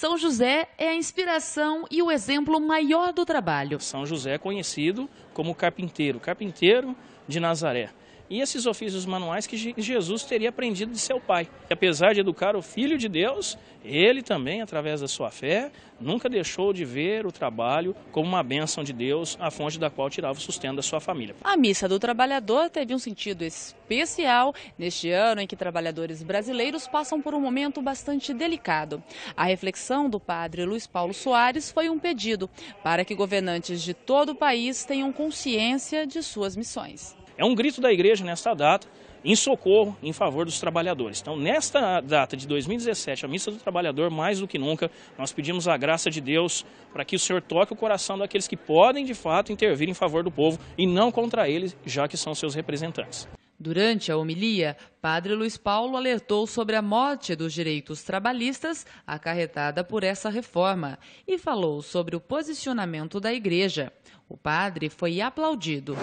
São José é a inspiração e o exemplo maior do trabalho. São José é conhecido como carpinteiro, carpinteiro de Nazaré e esses ofícios manuais que Jesus teria aprendido de seu pai. E, apesar de educar o Filho de Deus, ele também, através da sua fé, nunca deixou de ver o trabalho como uma bênção de Deus, a fonte da qual tirava o sustento da sua família. A Missa do Trabalhador teve um sentido especial neste ano em que trabalhadores brasileiros passam por um momento bastante delicado. A reflexão do padre Luiz Paulo Soares foi um pedido para que governantes de todo o país tenham consciência de suas missões. É um grito da igreja nesta data em socorro em favor dos trabalhadores. Então, nesta data de 2017, a Missa do Trabalhador, mais do que nunca, nós pedimos a graça de Deus para que o Senhor toque o coração daqueles que podem, de fato, intervir em favor do povo e não contra eles, já que são seus representantes. Durante a homilia, Padre Luiz Paulo alertou sobre a morte dos direitos trabalhistas acarretada por essa reforma e falou sobre o posicionamento da Igreja. O padre foi aplaudido.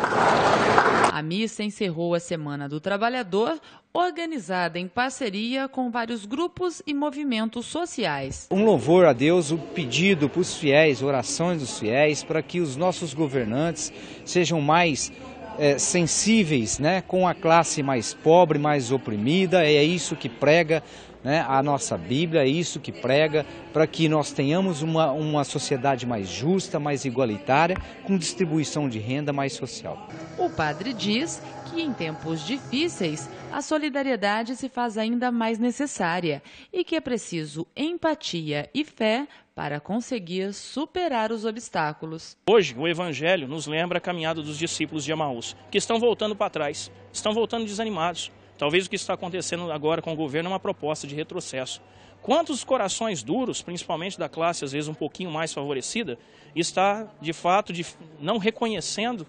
A missa encerrou a Semana do Trabalhador, organizada em parceria com vários grupos e movimentos sociais. Um louvor a Deus, um pedido para os fiéis, orações dos fiéis, para que os nossos governantes sejam mais é, sensíveis né, com a classe mais pobre, mais oprimida, é isso que prega né, a nossa Bíblia, é isso que prega para que nós tenhamos uma, uma sociedade mais justa, mais igualitária, com distribuição de renda mais social. O padre diz que em tempos difíceis a solidariedade se faz ainda mais necessária e que é preciso empatia e fé para conseguir superar os obstáculos. Hoje, o Evangelho nos lembra a caminhada dos discípulos de Amaús, que estão voltando para trás, estão voltando desanimados. Talvez o que está acontecendo agora com o governo é uma proposta de retrocesso. Quantos corações duros, principalmente da classe às vezes um pouquinho mais favorecida, está de fato de, não reconhecendo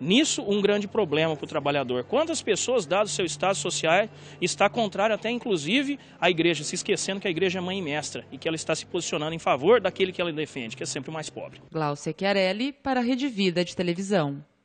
Nisso, um grande problema para o trabalhador. Quantas pessoas, dado seu estado social, está contrária até inclusive à igreja, se esquecendo que a igreja é mãe e mestra e que ela está se posicionando em favor daquele que ela defende, que é sempre o mais pobre. Glaucia Chiarelli, para a Rede Vida de Televisão.